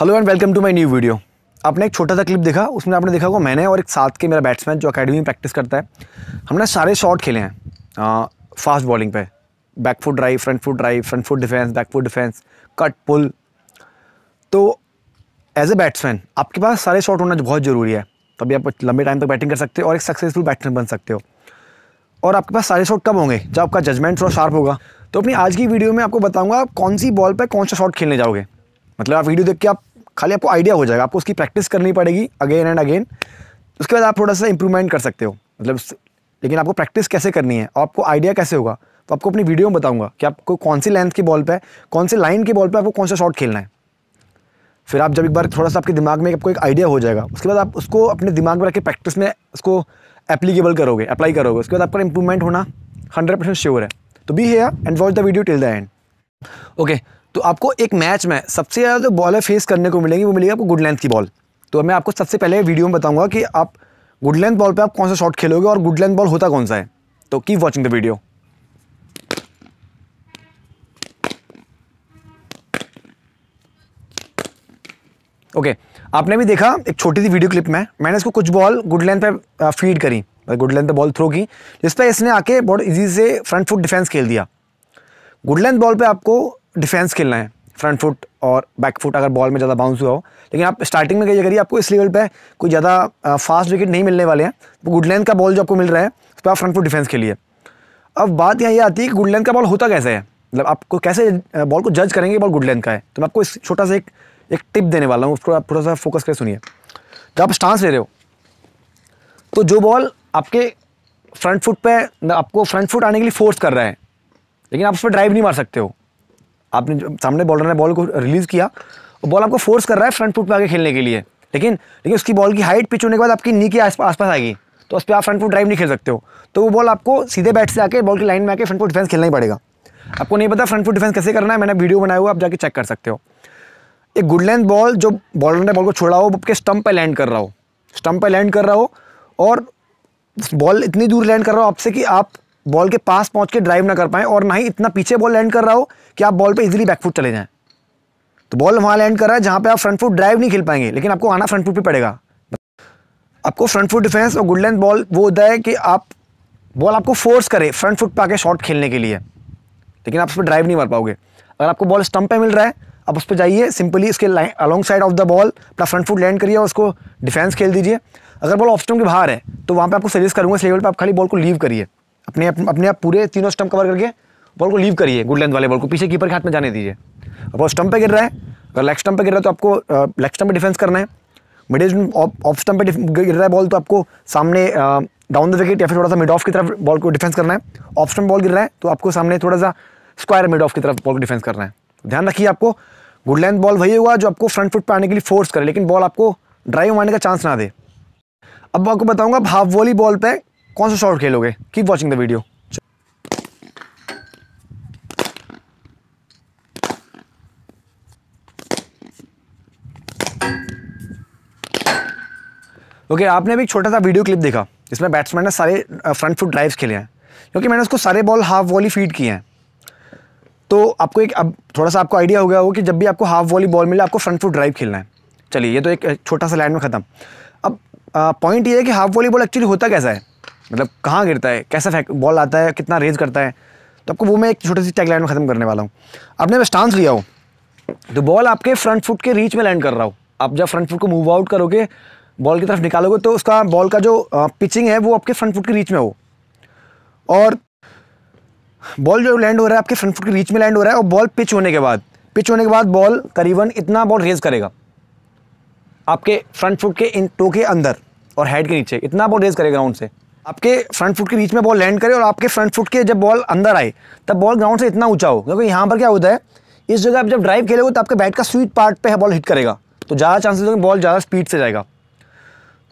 Hello and welcome to my new video आपने एक छोटा सा क्लिप देखा उसमें आपने देखा होगा मैंने और एक साथ के मेरा बैट्समैन जो अकेडमी में प्रैक्टिस करता है हमने सारे शॉट खेले हैं आ, फास्ट बॉलिंग पे back foot drive front foot drive front foot defence back foot defence cut pull तो एज ए बैट्समैन आपके पास सारे शॉट होना बहुत ज़रूरी है तभी आप लंबे टाइम तक बैटिंग कर सकते हो और एक सक्सेसफुल बैट्समैन बन सकते हो और आपके पास सारे शॉट कब होंगे जब आपका जजमेंट थोड़ा शार्प होगा तो अपनी आज की वीडियो में आपको बताऊंगा आप कौन सी बॉल पर कौन सा शॉट खेलने जाओगे मतलब आप वीडियो देख के आप खाली आपको आइडिया हो जाएगा आपको उसकी प्रैक्टिस करनी पड़ेगी अगेन एंड अगेन उसके बाद आप थोड़ा सा इंप्रूवमेंट कर सकते हो मतलब लेकिन आपको प्रैक्टिस कैसे करनी है और आपको आइडिया कैसे होगा तो आपको अपनी वीडियो में बताऊंगा कि आपको कौन सी लेंथ की बॉल पे कौन से लाइन की बॉल पे आपको कौन सा शॉट खेलना है फिर आप जब एक बार थोड़ा सा आपके दिमाग में आपको एक आइडिया हो जाएगा उसके बाद आप उसको अपने दिमाग में रखकर प्रैक्टिस में उसको एप्लीकेबल करोगे अप्लाई करोगे उसके बाद आपका इंप्रूवमेंट होना हंड्रेड परसेंट श्योर है तो be here and watch the video till the end okay तो आपको एक मैच में सबसे ज़्यादा जो बॉलर फेस करने को मिलेंगी वो मिलेगी आपको गुड लेंथ की बॉल तो मैं आपको सबसे पहले वीडियो में बताऊँगा कि आप गुड लेंथ बॉल पर आप कौन सा शॉट खेलोगे और गुड लेंथ बॉल होता कौन सा है तो keep watching the video okay okay. आपने भी देखा एक छोटी सी वीडियो क्लिप में मैंने इसको कुछ बॉल गुड लेंथ पे फीड करी गुड लेंथ पे बॉल थ्रो की जिस पर इसने आके बहुत इजी से फ्रंट फुट डिफेंस खेल दिया गुड लेंथ बॉल पे आपको डिफेंस खेलना है फ्रंट फुट और बैक फुट अगर बॉल में ज़्यादा बाउंस हुआ हो लेकिन आप स्टार्टिंग में कहिए करिए आपको इस लेवल पे कोई ज़्यादा फास्ट विकेट नहीं मिलने वाले हैं तो गुड लेंथ का बॉल जो आपको मिल रहा है उस पर आप फ्रंट फुट डिफेंस खेलिए अब बात यहाँ ये आती है कि गुड लेंथ का बॉल होता कैसे है मतलब आपको कैसे बॉल को जज करेंगे बॉल गुड लेंथ का है तो मैं आपको इस छोटा सा एक एक टिप देने वाला हूँ उसको आप थोड़ा सा फोकस कर सुनिए जब आप स्टांस ले रहे हो तो जो बॉल आपके फ्रंट फुट पर आपको फ्रंट फुट आने के लिए फोर्स कर रहा है लेकिन आप उस पर ड्राइव नहीं मार सकते हो आपने सामने बॉलर ने बॉल को रिलीज़ किया और बॉल आपको फोर्स कर रहा है फ्रंट फुट पर आगे खेलने के लिए लेकिन लेकिन उसकी बॉल की हाइट पिच होने के बाद आपकी नी के आसपास आसपास आएगी तो उस पर आप फ्रंट फुट ड्राइव नहीं खेल सकते हो तो वो बॉल आपको सीधे बैट से आके बॉल की लाइन में आके फ्रंट फुट डिफेंस खेलना ही पड़ेगा आपको नहीं पता फ्रंट फुट डिफेंस कैसे करना है मैंने वीडियो बनाया हुआ आप जाके चेक कर सकते हो एक गुड लेंथ बॉल जो बॉलर ने बॉल को छोड़ा हो वो आपके स्टम्प पर लैंड कर रहा हो स्टम्प पर लैंड कर रहा हो और बॉल इतनी दूर लैंड कर रहा हो आपसे कि आप बॉल के पास पहुंच के ड्राइव ना कर पाए और ना ही इतना पीछे बॉल लैंड कर रहा हो कि आप बॉल पे इजीली बैकफुट चले जाएं तो बॉल वहां लैंड कर रहा है जहां पे आप फ्रंट फुट ड्राइव नहीं खेल पाएंगे लेकिन आपको आना फ्रंट फुट पे पड़ेगा आपको फ्रंट फुट डिफेंस और गुड लेंथ बॉल वो होता है कि आप बॉल आपको फोर्स करे फ्रंट फुट पे आके शॉट खेलने के लिए लेकिन आप उस पर ड्राइव नहीं मार पाओगे अगर आपको बॉल स्टंप पे मिल रहा है आप उस पर जाइए सिंपली उसके along side of the ball अपना फ्रंट फुट लैंड करिए और उसको डिफेंस खेल दीजिए अगर बॉल ऑफ स्टम्प के बाहर है तो वहाँ पर आपको सजेस्ट करूँगा इस लेवल पर आप खाली बॉल को लीव करिए अपने अपने आप पूरे तीनों स्टम्प कवर करके बॉल को लीव करिए गुड लेंथ वाले बॉल को पीछे कीपर के हाथ में जाने दीजिए अब स्टम्प पे गिर रहा है अगर लेग स्टम्प पे गिर रहा है तो आपको लेग स्टम्प पे डिफेंस करना है मिड ऑफ स्टम्प पे गिर रहा है बॉल तो आपको सामने डाउन द विकेट या फिर थोड़ा सा मिड ऑफ की तरफ बॉल को डिफेंस करना है ऑफ स्टम्प बॉल गिर रहा है तो आपको सामने थोड़ा सा स्क्वायर मिड ऑफ की तरफ बॉल को डिफेंस करना है तो ध्यान रखिए आपको गुड लेंथ बॉल वही होगा जो आपको फ्रंट फुट पर आने के लिए फोर्स करे लेकिन बॉल आपको ड्राइव मारने का चांस ना दे अब आपको बताऊंगा हाफ वॉली बॉल पर कौन सा शॉट खेलोगे keep watching the video okay okay, आपने अभी एक छोटा सा वीडियो क्लिप देखा इसमें बैट्समैन ने सारे फ्रंट फुट ड्राइव्स खेले हैं क्योंकि मैंने उसको सारे बॉल हाफ वॉली फीड किए हैं तो आपको एक अब थोड़ा सा आपको आइडिया हो गया होगा कि जब भी आपको हाफ वॉली बॉल मिले आपको फ्रंट फुट ड्राइव खेलना है चलिए ये तो एक छोटा सा लाइन में ख़त्म अब पॉइंट uh, ये है कि हाफ वॉली बॉल एक्चुअली होता कैसा है मतलब कहाँ गिरता है कैसा फैक्ट बॉल आता है कितना रेज करता है तो आपको वो मैं एक छोटी सी टैगलाइन में ख़त्म करने वाला हूँ आपने मैं स्टांस लिया हो तो बॉल आपके फ्रंट फुट के रीच में लैंड कर रहा हो आप जब फ्रंट फुट को मूव आउट करोगे बॉल की तरफ निकालोगे तो उसका बॉल का जो पिचिंग है वो आपके फ्रंट फुट के रीच में हो और बॉल जो लैंड हो रहा है आपके फ्रंट फुट के रीच में लैंड हो रहा है और बॉल पिच होने के बाद पिच होने के बाद बॉल करीबन इतना बॉल रेज करेगा आपके फ्रंट फुट के इन टो के अंदर और हेड के नीचे इतना बॉल रेज करेगा ग्राउंड से आपके फ्रंट फुट के बीच में बॉल लैंड करे और आपके फ्रंट फुट के जब बॉल अंदर आए तब बॉल ग्राउंड से इतना ऊंचा हो क्योंकि यहाँ पर क्या होता है इस जगह आप जब ड्राइव खेलोगे तो आपके बैट का स्वीट पार्ट पे है बॉल हिट करेगा तो ज़्यादा चांसेस होंगे बॉल ज़्यादा स्पीड से जाएगा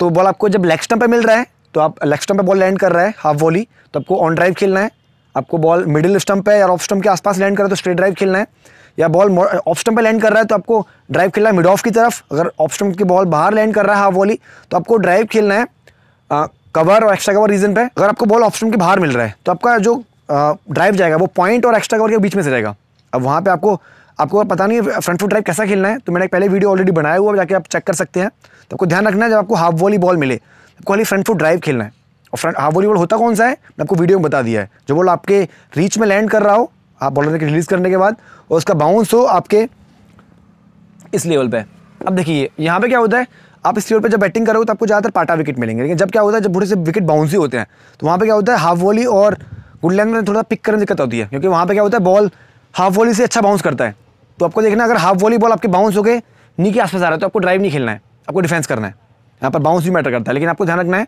तो बॉल आपको जब लेग स्टम्प पर मिल रहा है तो आप लेग स्टम्प पर बॉल लैंड कर रहा है हाफ वॉली तो आपको ऑन ड्राइव खेलना है आपको बॉल मिडिल स्टम्प पे या ऑफ स्टम्प के आसपास लैंड कर रहा है तो स्ट्रेट ड्राइव खेलना है या बॉल ऑफ स्टम्प पर लैंड कर रहा है तो आपको ड्राइव खेलना है मिड ऑफ की तरफ अगर ऑफ स्टम्प की बॉल बाहर लैंड कर रहा है हाफ वॉली तो आपको ड्राइव खेलना है कवर और एक्स्ट्रा कवर रीजन पे अगर आपको बॉल ऑप्शन के बाहर मिल रहा है तो आपका जो ड्राइव जाएगा वो पॉइंट और एक्स्ट्रा कवर के बीच में से जाएगा अब वहाँ पे आपको आपको पता नहीं फ्रंट फुट ड्राइव कैसा खेलना है तो मैंने पहले वीडियो ऑलरेडी बनाया हुआ जाके आप चेक कर सकते हैं तो आपको ध्यान रखना है जब आपको हाफ वॉली बॉल मिले आपको खाली फ्रंट फुट ड्राइव खेलना है और फ्रंट हाफ वॉली बॉल होता कौन सा है मैं आपको वीडियो में बता दिया है जो बॉल आपके रीच में लैंड कर रहा हो आप बॉलर के रिलीज़ करने के बाद और उसका बाउंस हो आपके इस लेवल पर अब देखिए यहाँ पर क्या होता है आप इस ओवर पर जब बैटिंग करोगे तो आपको ज़्यादातर पाटा विकेट मिलेंगे लेकिन जब क्या होता है जब बुढ़े से विकेट बाउंसी होते हैं तो वहाँ पर क्या होता है हाफ वॉली और गुड लेंथ में थोड़ा पिक करने दिक्कत होती है क्योंकि वहाँ पर क्या होता है बॉल हाफ वॉली से अच्छा बाउंस करता है तो आपको देखना अगर हाफ वॉली बॉल आपके बाउंस हो गए नी के आसपास आ रहा है तो आपको ड्राइव नहीं खेलना है आपको डिफेंस करना है यहाँ पर बाउंस भी मैटर करता है लेकिन आपको ध्यान रखना है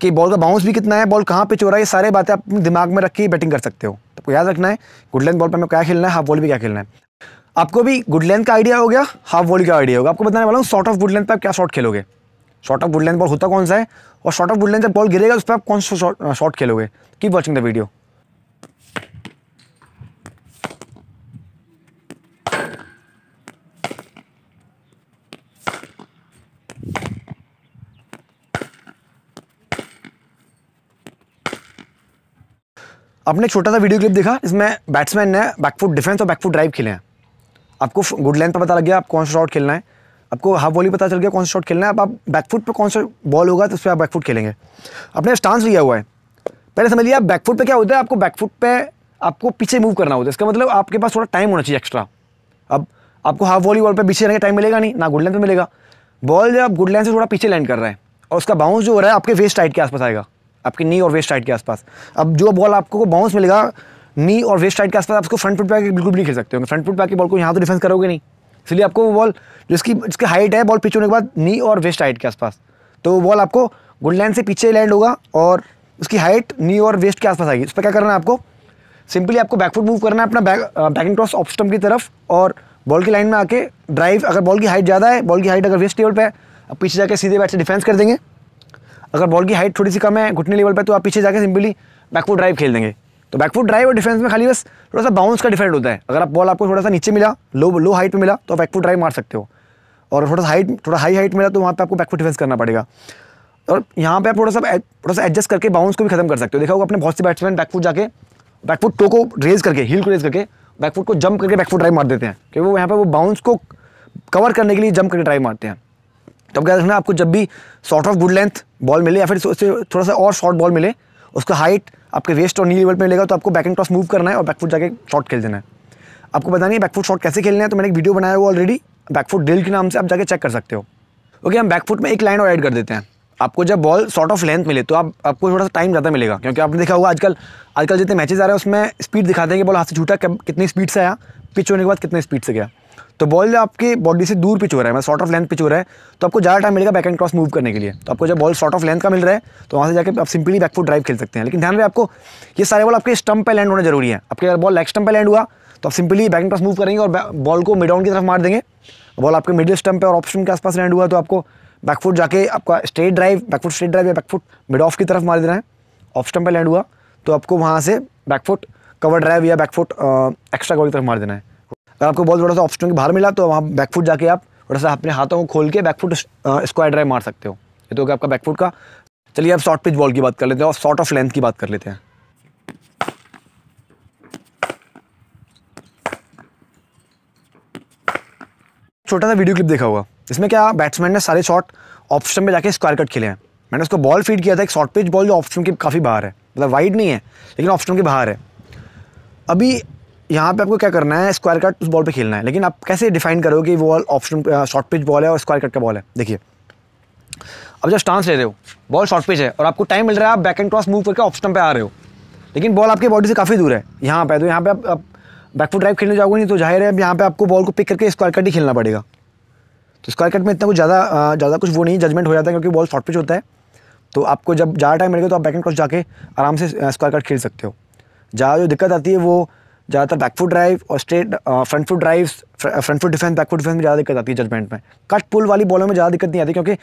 कि बॉल का बाउंस भी कितना है बॉल कहाँ पर चोरा है ये सारे बातें आप दिमाग में रख के बैटिंग कर सकते हो तो आपको याद रखना है गुड लेंथ बॉल पर हमें क्या खेलना है हाफ बॉल भी क्या खेलना है आपको भी गुड लेंथ का आइडिया हो गया हाफ वोल्ट का आइडिया होगा आपको बताने वाला हूँ शॉर्ट ऑफ गुड लेंथ पर आप क्या शॉट खेलोगे short of good length ball होता कौन सा है और शॉर्ट ऑफ गुड लेंथ जब बॉल गिरेगा उस पर आप कौन सा शॉट खेलोगे कीप वॉचिंग द वीडियो आपने छोटा सा वीडियो क्लिप देखा इसमें बैट्समैन ने बैकफुट डिफेंस और बैकफुट ड्राइव खेले हैं आपको गुड लेंथ पर पता लग गया आप कौन सा शॉट खेलना है आपको हाफ वॉली पता चल गया कौन सा शॉट खेलना है अब आप बैकफुट पर कौन सा बॉल होगा तो उस पर आप बैकफुट खेलेंगे आपने स्टांस लिया हुआ है पहले समझ लिया बैकफुट पर क्या होता है आपको बैकफुट पर आपको पीछे मूव करना होता है इसका मतलब आपके पास थोड़ा टाइम होना चाहिए एक्स्ट्रा अब आपको हाफ वॉली बॉल पर पीछे रहने का टाइम मिलेगा नहीं ना गुड लेंथ पर मिलेगा बॉल जब आप गुड लेंथ से थोड़ा पीछे लैंड कर रहा है और उसका बाउंस जो हो रहा है आपके वेस्ट टाइट के आसपास आएगा आपकी नी और वेस्ट टाइट के आसपास अब जो बॉल आपको बाउंस मिलेगा नी और वेस्ट साइड के आसपास आपको फ्रंट फुट पैक बिल्कुल भी नहीं खेल सकते होंगे फ्रंट फुट पैक की बॉल को यहाँ तो डिफेंस करोगे नहीं इसलिए आपको वो बॉल जिसकी जिसकी हाइट है बॉल पिच होने के बाद नी और वेस्ट हाइट के आसपास तो बॉल आपको गुड लैंड से पीछे लैंड होगा और उसकी हाइट नी और वेस्ट के आसपास आएगी उस पर क्या करना है आपको सिंपली आपको बैकफुट मूव करना है अपना back backing cross off stump की तरफ और बॉल की लाइन में आके ड्राइव अगर बॉल की हाइट ज़्यादा है बॉल की हाइट अगर वेस्ट लेवल पर है आप पीछे जाके सीधे बैठ से डिफेंस कर देंगे अगर बॉल की हाइट थोड़ी सी कम है घुटने लेवल पर तो आप पीछे जाकर सिंपली बैकफुट ड्राइव खेल देंगे तो बैकफुट ड्राइव और डिफेंस में खाली बस थोड़ा सा बाउंस का डिफरेंट होता है अगर आप बॉल आपको थोड़ा सा नीचे मिला लो लो हाइट में मिला तो आप बैकफुट ड्राइव मार सकते हो और थोड़ा सा हाइट थोड़ा हाई हाइट मिला तो वहाँ पर आपको बैकफुट डिफेंस करना पड़ेगा और यहाँ पर आप थोड़ा सा थोड़ा सा एडजस्ट करके बाउंस को भी खत्म कर सकते हो देखा होगा अपने बहुत से बैट्समैन बैकफुट जाकर बैकफुट टो को रेज करके हील को रेज करके बैकफुट को जंप करके बैकफुट ड्राइव मार देते हैं क्योंकि वो यहाँ पर वो बाउंस को कवर करने के लिए जंप करके ड्राइव मारते हैं तो अब क्या देखना आपको जब भी short of good length ball मिले या फिर उससे थोड़ा सा और शॉर्ट बॉल मिले उसका हाइट आपके वेस्ट और नी लेवल पर मिलेगा तो आपको बैक एंड टॉस मूव करना है और बैकफुट जाकर शॉट खेल देना है आपको पता नहीं बैकफुट शॉट कैसे खेलना है तो मैंने एक वीडियो बनाया हुआ ऑलरेडी बैकफुट ड्रिल के नाम से आप जाके चेक कर सकते हो ओके हम बैकफुट में एक लाइन और ऐड कर देते हैं आपको जब बॉल शॉर्ट ऑफ लेंथ मिले तो आप आपको थोड़ा सा टाइम ज़्यादा मिलेगा क्योंकि आपने देखा होगा आजकल आजकल जितने मैचेस आ रहे हैं उसमें स्पीड दिखाते हैं कि बॉल हाथ से छूटा कितनी स्पीड से आया पिच होने के बाद कितने स्पीड से गया तो बॉल आपके बॉडी से दूर पिच हो रहा है मैं शॉर्ट ऑफ लेंथ पिच हो रहा है तो आपको ज़्यादा टाइम मिलेगा बैक एंड क्रॉस मूव करने के लिए तो आपको जब बॉल शॉर्ट ऑफ लेंथ का मिल रहा है तो वहाँ से जाकर आप सिंपली बैक फुट ड्राइव खेल सकते हैं लेकिन ध्यान रहे आपको ये सारे बॉल आपके स्टंप पर लैंड होना जरूरी है आपके अगर बॉल लेग स्टंप पर लैंड हुआ तो आप simply back and cross move करेंगे और बॉल को मिड डाउन की तरफ मार देंगे बॉल आपके मिडिल स्टंप पर और ऑप्शन के आसपास लैंड हुआ तो आपको बैकफुट जाके आपका straight drive back foot straight drive या बैकफुट मिड ऑफ की तरफ मार देना है ऑफ स्टंप पर लैंड हुआ तो आपको वहाँ से बैकफुट कवर ड्राइव या बैकफुट एक्स्ट्रा गोल की तरफ मार देना है अगर आपको बॉल थोड़ा सा ऑप्शन के बाहर मिला तो वहाँ बैकफुट जाके आप थोड़ा सा अपने हाथों को खोल के बैकफुट स्क्वायर ड्राइव मार सकते हो ये तो आपका बैकफुट का चलिए आप शॉर्ट पिच बॉल की बात कर लेते हैं और शॉर्ट ऑफ लेंथ की बात कर लेते हैं छोटा सा वीडियो क्लिप देखा होगा इसमें क्या बैट्समैन ने सारे शॉट ऑप्शन में जाके स्क्वायर कट खेले हैं मैंने उसको बॉल फीड किया था एक शॉर्ट पिच बॉल जो ऑप्शन के काफ़ी बाहर है मतलब वाइड नहीं है लेकिन ऑप्शन के बाहर है अभी यहाँ पे आपको क्या करना है स्क्वायर कट उस बॉल पे खेलना है लेकिन आप कैसे डिफाइन करोगे कि वो ball option short pitch ball है और स्क्वायर कट का बॉल है देखिए अब जब स्टांस ले रहे हो बॉल शॉर्ट पिच है और आपको टाइम मिल रहा है आप बैक एंड क्रॉस मूव करके ऑप्शन पर पे आ रहे हो लेकिन बॉल आपकी बॉडी से काफ़ी दूर है यहाँ पे तो यहाँ पे आप, आप बैकफुट ड्राइव खेलने जाओगे नहीं तो जाहिर है यहाँ पे आपको बॉल को पिक करके स्क्वायर कट ही खेलना पड़ेगा तो स्क्वायर कट में इतना कुछ ज़्यादा uh, ज़्यादा कुछ वो नहीं जजमेंट हो जाता है क्योंकि बॉल शॉर्ट पिच होता है तो आपको जब ज़्यादा टाइम मिलेगा तो आप बैक एंड क्रॉस जाके आराम से स्क्वायर uh, कट खेल सकते हो ज़्यादा जो दिक्कत आती है वो ज़्यादातर बैकफुट ड्राइव और straight front foot drive front foot defence back foot defence में ज़्यादा दिक्कत आती है जजमेंट में कट पुल वाली बॉलों में ज़्यादा दिक्कत नहीं आती क्योंकि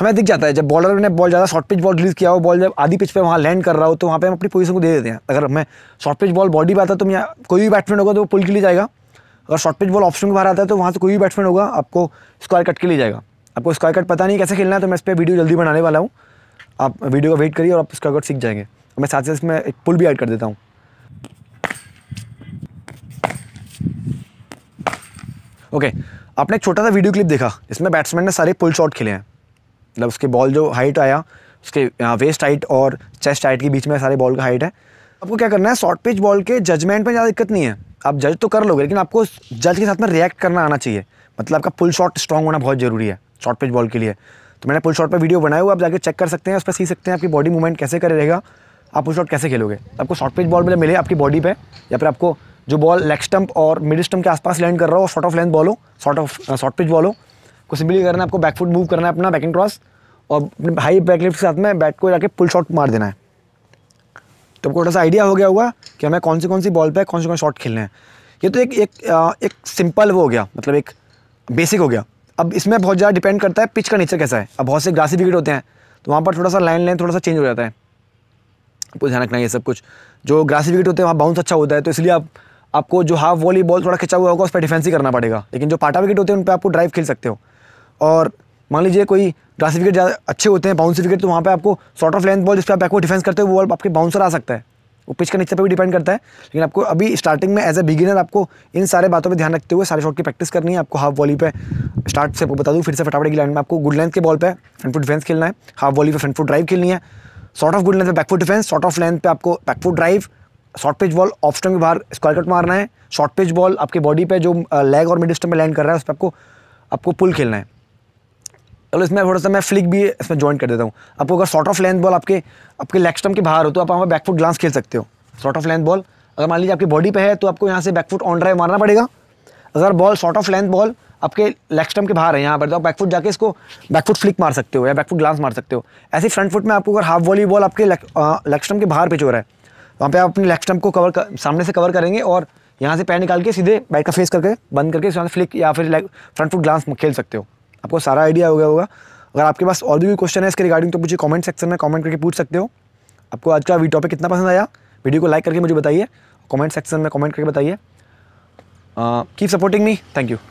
हमें दिख जाता है जब बॉलर ने बॉल ज़्यादा शॉर्ट पिच बॉल रिलीज़ किया हो बॉल जब आधी पिच पे वहाँ लैंड कर रहा हो तो वहाँ पे हम अपनी पोजीशन को दे देते हैं अगर हमें शॉर्ट पिच बॉल बॉडी पर आता है तो यहाँ कोई भी बैट्समैन होगा तो वो पुल के लिए जाएगा अगर शॉर्ट पिच बॉल ऑप्शन के बाहर आता है तो वहाँ से कोई भी बैट्समैन होगा आपको स्क्वायर कट के लिए जाएगा आपको स्क्वायर कट पता नहीं कैसे खेलना है तो मैं इस पर वीडियो जल्दी बनाने वाला हूँ आप वीडियो का वेट करिए और आप स्क्वायर कट सीख जाएंगे मैं साथ साथ इसमें एक पुल भी ऐड कर देता हूँ ओके आपने एक छोटा सा वीडियो क्लिप देखा इसमें बैट्समैन ने सारे पुल शॉट खेले हैं मतलब उसके बॉल जो हाइट आया उसके वेस्ट हाइट और चेस्ट हाइट के बीच में सारे बॉल का हाइट है आपको क्या करना है शॉर्ट पिच बॉल के जजमेंट में ज़्यादा दिक्कत नहीं है आप जज तो कर लोगे लेकिन आपको जज के साथ में रिएक्ट करना आना चाहिए मतलब आपका पुल शॉट स्ट्रॉन्ग होना बहुत ज़रूरी है शॉर्ट पिच बॉल के लिए तो मैंने पुल शॉट पर वीडियो बनाया हुआ आप जाके चेक कर सकते हैं उस पर सीख सकते हैं आपकी बॉडी मूवमेंट कैसे करेगा आप पुल शॉट कैसे खेलोगे आपको शॉर्ट पिच बॉल मिले आपकी बॉडी पर या फिर आपको जो बॉल लेग स्टंप और मिड स्टंप के आसपास लैंड कर रहा हो शॉर्ट ऑफ लेंथ बॉल हो short of short pitch ball हो को सिंपली करना है आपको बैक फुट मूव करना है अपना बैकिंग क्रॉस और अपने हाई बैक लिफ्ट के साथ में बैट को जाके पुल शॉट मार देना है तो आपको थोड़ा सा आइडिया हो गया होगा कि हमें कौन सी कौन सी बॉल पर कौन से कौन शॉट खेलने हैं ये तो एक एक uh, एक सिंपल वो हो गया मतलब एक बेसिक हो गया अब इसमें बहुत ज़्यादा डिपेंड करता है पिच का नेचर कैसा है अब बहुत से ग्रासी विकेट होते हैं तो वहाँ पर थोड़ा सा लाइन लाइन थोड़ा सा चेंज हो जाता है आपको ध्यान रखना ये सब कुछ जो ग्रासी विकेट होते हैं वहाँ बाउंस अच्छा होता है तो इसलिए आप आपको जो हाफ वॉली बॉल थोड़ा खिंचा हुआ होगा उस पर डिफेंस ही करना पड़ेगा लेकिन जो पाटा विकेट होते हैं उन पर आपको ड्राइव खेल सकते हो और मान लीजिए कोई ग्रास विकेट ज़्यादा अच्छे होते हैं बाउंस विकेट तो वहाँ पर आपको शॉर्ट ऑफ लेंथ बॉल जिस पर आप बैकवर्ड डिफेंस करते हो वो बॉल आपके बाउंसर आ सकता है वो पिच का नीचे पर भी डिपेंड करता है लेकिन आपको अभी स्टार्टिंग में एज ए बिगिनर आपको इन सारे बातों पर ध्यान रखते हुए सारे शॉट की प्रैक्टिस करनी है आपको हाफ वॉली पे स्टार्ट से आपको बता दूँ फिर से फटाफट की लाइन में आपको गुड लेंथ के बॉल पर फ्रंट फुट डिफेंस खेलना है हाफ वॉली पर फ्रंट फुट ड्राइव खेलनी है शॉर्ट ऑफ गुड लेंथ पे foot defence short of length पे आपको back foot drive short pitch ball off stump के बाहर स्क्वायर कट मारना है शॉर्ट पिच बॉल आपके बॉडी पे जो लेग और मिड स्टम में लैंड कर रहा है उस पर आपको आपको पुल खेलना है चलो इसमें थोड़ा सा मैं फ्लिक भी इसमें ज्वाइन कर देता हूँ आपको अगर शॉर्ट ऑफ लेंथ बॉल आपके आपके लेग स्टम्प के बाहर हो तो आप वहाँ बैकफुट ग्लांस खेल सकते हो शॉर्ट ऑफ लेंथ बॉल अगर मान लीजिए आपकी बॉडी पे है तो आपको यहाँ से बैकफुट ऑन ड्राइव मारना पड़ेगा अगर ball short of length ball आपके लेग स्टम के बाहर है यहाँ पर तो आप बैकफुट जाके इसको बैकफुट फ्लिक मार सकते हो या बैकफुट ग्लांस मार सकते हो ऐसे फ्रंट फुट में आपको अगर हाफ वॉली बॉल आपके लेग स्टम के बाहर पिच हो रहा है वहाँ पे आप अपनी लेफ्ट स्टम्प को कवर कर, सामने से कवर करेंगे और यहाँ से पैर निकाल के सीधे बैट का फेस करके बंद करके उसके फ्लिक या फिर फ्रंट फुट ग्लांस खेल सकते हो आपको सारा आइडिया हो गया होगा अगर आपके पास और भी कोई क्वेश्चन है इसके रिगार्डिंग तो मुझे कॉमेंट सेक्शन में कॉमेंट करके पूछ सकते हो आपको आज का वी टॉपिक कितना पसंद आया वीडियो को लाइक करके मुझे बताइए कॉमेंट सेक्शन में कॉमेंट करके बताइए keep supporting me thank you